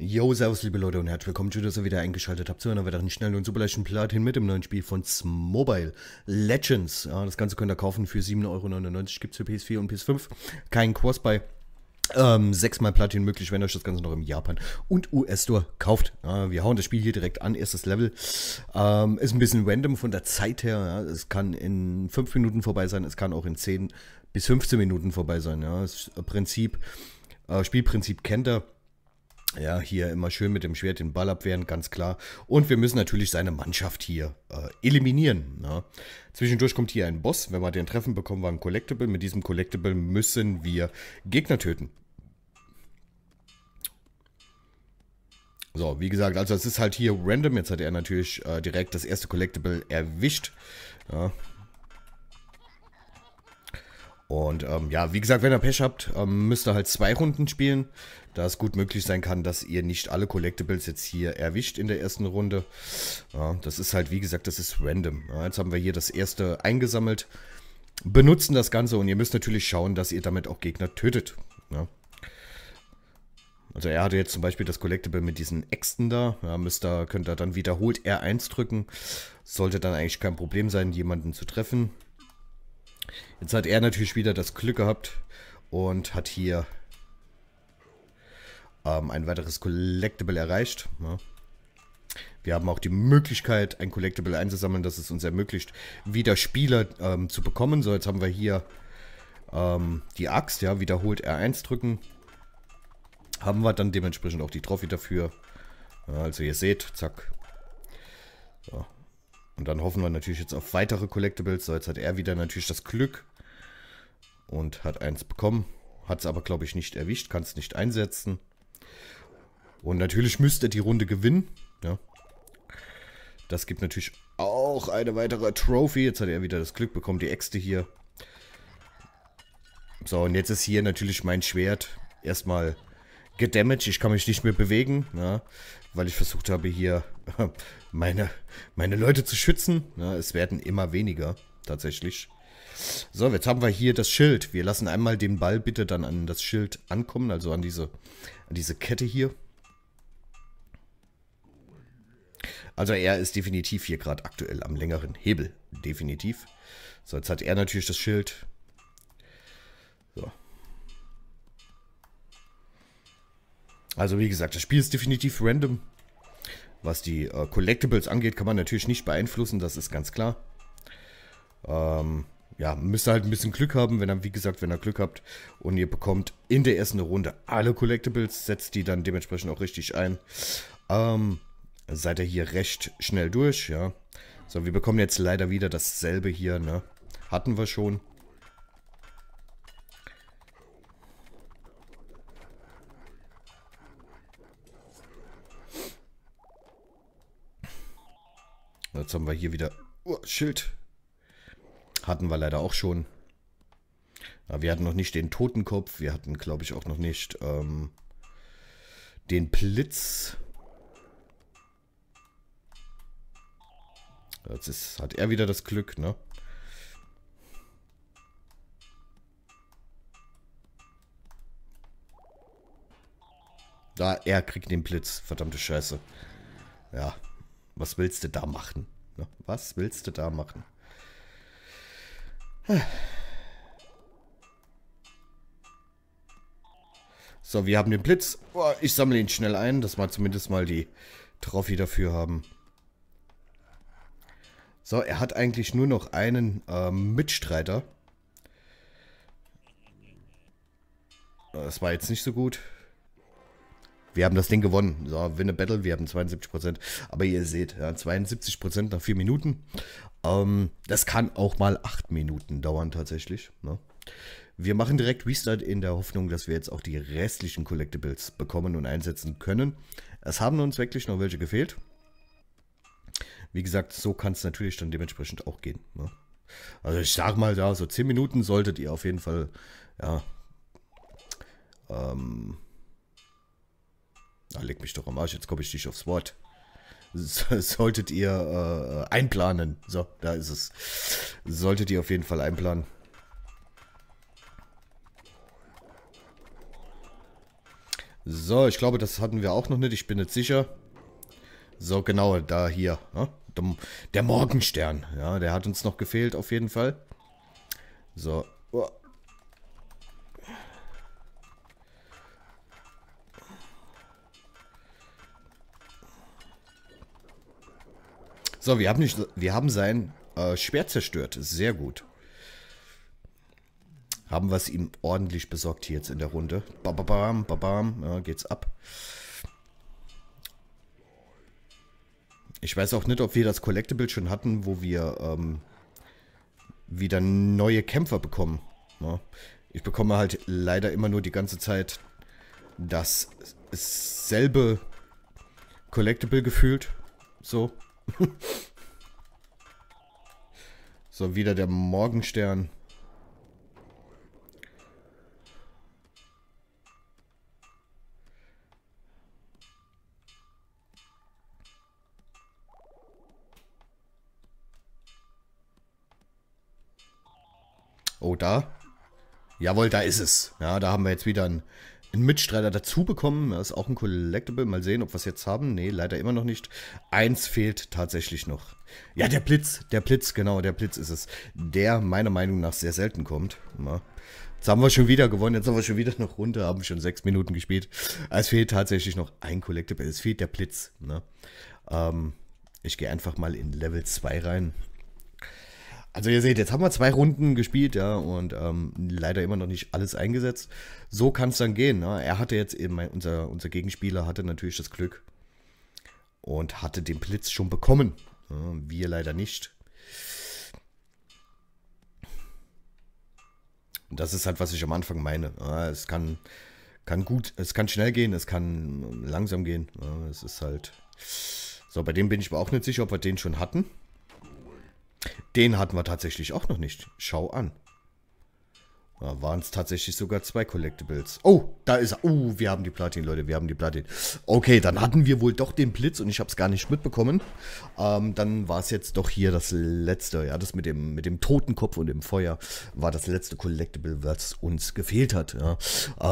Yo, servus liebe Leute und herzlich willkommen, schön, dass ihr wieder eingeschaltet habt zu einer weiteren schnellen und super leichten Platin mit dem neuen Spiel von Smobile Legends. Ja, das Ganze könnt ihr kaufen für 7,99 Euro, gibt es für PS4 und PS5, kein Cross bei. Ähm, sechsmal Platin möglich, wenn euch das Ganze noch im Japan und US-Store kauft. Ja, wir hauen das Spiel hier direkt an, erstes Level. Ähm, ist ein bisschen random von der Zeit her. Ja. Es kann in 5 Minuten vorbei sein, es kann auch in 10 bis 15 Minuten vorbei sein. Ja. Das Prinzip, äh, Spielprinzip kennt ihr ja, hier immer schön mit dem Schwert den Ball abwehren, ganz klar. Und wir müssen natürlich seine Mannschaft hier äh, eliminieren. Ne? Zwischendurch kommt hier ein Boss. Wenn wir den treffen, bekommen wir ein Collectible. Mit diesem Collectible müssen wir Gegner töten. So, wie gesagt, also es ist halt hier random. Jetzt hat er natürlich äh, direkt das erste Collectible erwischt. Ja, und ähm, ja, wie gesagt, wenn ihr Pech habt, ähm, müsst ihr halt zwei Runden spielen, da es gut möglich sein kann, dass ihr nicht alle Collectibles jetzt hier erwischt in der ersten Runde. Ja, das ist halt, wie gesagt, das ist random. Ja, jetzt haben wir hier das erste eingesammelt, benutzen das Ganze und ihr müsst natürlich schauen, dass ihr damit auch Gegner tötet. Ja. Also er hatte jetzt zum Beispiel das Collectible mit diesen Äxten da. Ja, müsst ihr, könnt ihr dann wiederholt R1 drücken. Sollte dann eigentlich kein Problem sein, jemanden zu treffen. Jetzt hat er natürlich wieder das Glück gehabt und hat hier ähm, ein weiteres Collectible erreicht. Ja. Ne? Wir haben auch die Möglichkeit, ein Collectible einzusammeln, das es uns ermöglicht, wieder Spieler ähm, zu bekommen. So, jetzt haben wir hier ähm, die Axt, ja, wiederholt R1 drücken. Haben wir dann dementsprechend auch die Trophy dafür. also ihr seht, zack. So. Und dann hoffen wir natürlich jetzt auf weitere Collectibles. So, jetzt hat er wieder natürlich das Glück und hat eins bekommen. Hat es aber, glaube ich, nicht erwischt, kann es nicht einsetzen. Und natürlich müsste er die Runde gewinnen. Ja. Das gibt natürlich auch eine weitere Trophy. Jetzt hat er wieder das Glück bekommen, die Äxte hier. So, und jetzt ist hier natürlich mein Schwert erstmal gedamaged. Ich kann mich nicht mehr bewegen, na, weil ich versucht habe, hier meine, meine Leute zu schützen. Na, es werden immer weniger, tatsächlich. So, jetzt haben wir hier das Schild. Wir lassen einmal den Ball bitte dann an das Schild ankommen, also an diese, an diese Kette hier. Also er ist definitiv hier gerade aktuell am längeren Hebel. Definitiv. So, jetzt hat er natürlich das Schild. Also wie gesagt, das Spiel ist definitiv random. Was die äh, Collectibles angeht, kann man natürlich nicht beeinflussen, das ist ganz klar. Ähm, ja, müsst ihr halt ein bisschen Glück haben, wenn ihr, wie gesagt, wenn ihr Glück habt und ihr bekommt in der ersten Runde alle Collectibles, setzt die dann dementsprechend auch richtig ein. Ähm, seid ihr hier recht schnell durch, ja. So, wir bekommen jetzt leider wieder dasselbe hier, ne? Hatten wir schon. Jetzt haben wir hier wieder oh, Schild. Hatten wir leider auch schon. Aber wir hatten noch nicht den Totenkopf. Wir hatten, glaube ich, auch noch nicht ähm, den Blitz. Jetzt ist, hat er wieder das Glück, ne? Da, er kriegt den Blitz. Verdammte Scheiße. Ja. Was willst du da machen? Was willst du da machen? So, wir haben den Blitz. Oh, ich sammle ihn schnell ein, dass wir zumindest mal die Trophy dafür haben. So, er hat eigentlich nur noch einen ähm, Mitstreiter. Das war jetzt nicht so gut wir haben das Ding gewonnen. So, win a battle, wir haben 72%. Aber ihr seht, ja, 72% nach vier Minuten. Ähm, das kann auch mal acht Minuten dauern tatsächlich. Ne? Wir machen direkt Restart in der Hoffnung, dass wir jetzt auch die restlichen Collectibles bekommen und einsetzen können. Es haben uns wirklich noch welche gefehlt. Wie gesagt, so kann es natürlich dann dementsprechend auch gehen. Ne? Also ich sag mal, ja, so 10 Minuten solltet ihr auf jeden Fall, ja, ähm, Ah, leck mich doch am Arsch, jetzt komme ich nicht aufs Wort. Solltet ihr äh, einplanen. So, da ist es. Solltet ihr auf jeden Fall einplanen. So, ich glaube, das hatten wir auch noch nicht. Ich bin nicht sicher. So, genau, da hier. Ne? Der Morgenstern. Ja, der hat uns noch gefehlt, auf jeden Fall. So, So, wir haben, nicht, wir haben sein äh, Schwert zerstört. Sehr gut. Haben wir es ihm ordentlich besorgt hier jetzt in der Runde. Bababam, babam, ja, geht's ab. Ich weiß auch nicht, ob wir das Collectible schon hatten, wo wir ähm, wieder neue Kämpfer bekommen. Ja. Ne? Ich bekomme halt leider immer nur die ganze Zeit dasselbe Collectible gefühlt. So so, wieder der Morgenstern. Oh, da? Jawohl, da ist es. Ja, da haben wir jetzt wieder einen einen Mitstreiter dazu bekommen. Das ist auch ein Collectible. Mal sehen, ob wir es jetzt haben. Nee, leider immer noch nicht. Eins fehlt tatsächlich noch. Ja, der Blitz. Der Blitz, genau, der Blitz ist es. Der meiner Meinung nach sehr selten kommt. Na. Jetzt haben wir schon wieder gewonnen, jetzt haben wir schon wieder noch runter, haben schon sechs Minuten gespielt. Es fehlt tatsächlich noch ein Collectible, es fehlt der Blitz. Ne? Ähm, ich gehe einfach mal in Level 2 rein. Also ihr seht, jetzt haben wir zwei Runden gespielt, ja, und ähm, leider immer noch nicht alles eingesetzt. So kann es dann gehen. Ne? Er hatte jetzt eben, unser, unser Gegenspieler hatte natürlich das Glück und hatte den Blitz schon bekommen. Ja, ne? wir leider nicht. Und das ist halt, was ich am Anfang meine. Ja, ne? es kann, kann gut, es kann schnell gehen, es kann langsam gehen. Ja, ne? es ist halt. So, bei dem bin ich mir auch nicht sicher, ob wir den schon hatten. Den hatten wir tatsächlich auch noch nicht. Schau an. Da waren es tatsächlich sogar zwei Collectibles. Oh, da ist er. Oh, wir haben die Platin, Leute. Wir haben die Platin. Okay, dann hatten wir wohl doch den Blitz und ich habe es gar nicht mitbekommen. Ähm, dann war es jetzt doch hier das letzte. Ja, das mit dem, mit dem Totenkopf und dem Feuer war das letzte Collectible, was uns gefehlt hat. Ja,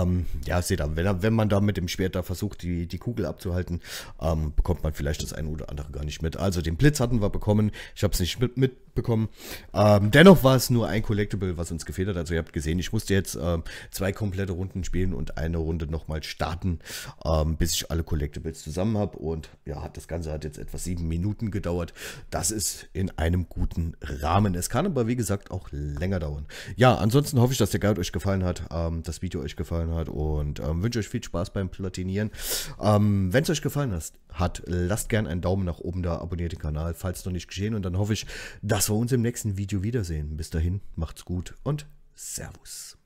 ähm, ja seht ihr, wenn, wenn, man da mit dem Schwert da versucht, die, die Kugel abzuhalten, ähm, bekommt man vielleicht das eine oder andere gar nicht mit. Also den Blitz hatten wir bekommen. Ich habe es nicht mit, mitbekommen. Ähm, dennoch war es nur ein Collectible, was uns gefehlt hat. Also ihr habt gesehen, sehen. Ich musste jetzt ähm, zwei komplette Runden spielen und eine Runde nochmal starten, ähm, bis ich alle Collectibles zusammen habe. Und ja, das Ganze hat jetzt etwa sieben Minuten gedauert. Das ist in einem guten Rahmen. Es kann aber, wie gesagt, auch länger dauern. Ja, ansonsten hoffe ich, dass der Guide euch gefallen hat, ähm, das Video euch gefallen hat und ähm, wünsche euch viel Spaß beim Platinieren. Ähm, Wenn es euch gefallen hat, hat, lasst gerne einen Daumen nach oben da, abonniert den Kanal, falls noch nicht geschehen. Und dann hoffe ich, dass wir uns im nächsten Video wiedersehen. Bis dahin, macht's gut und tschüss. Servus.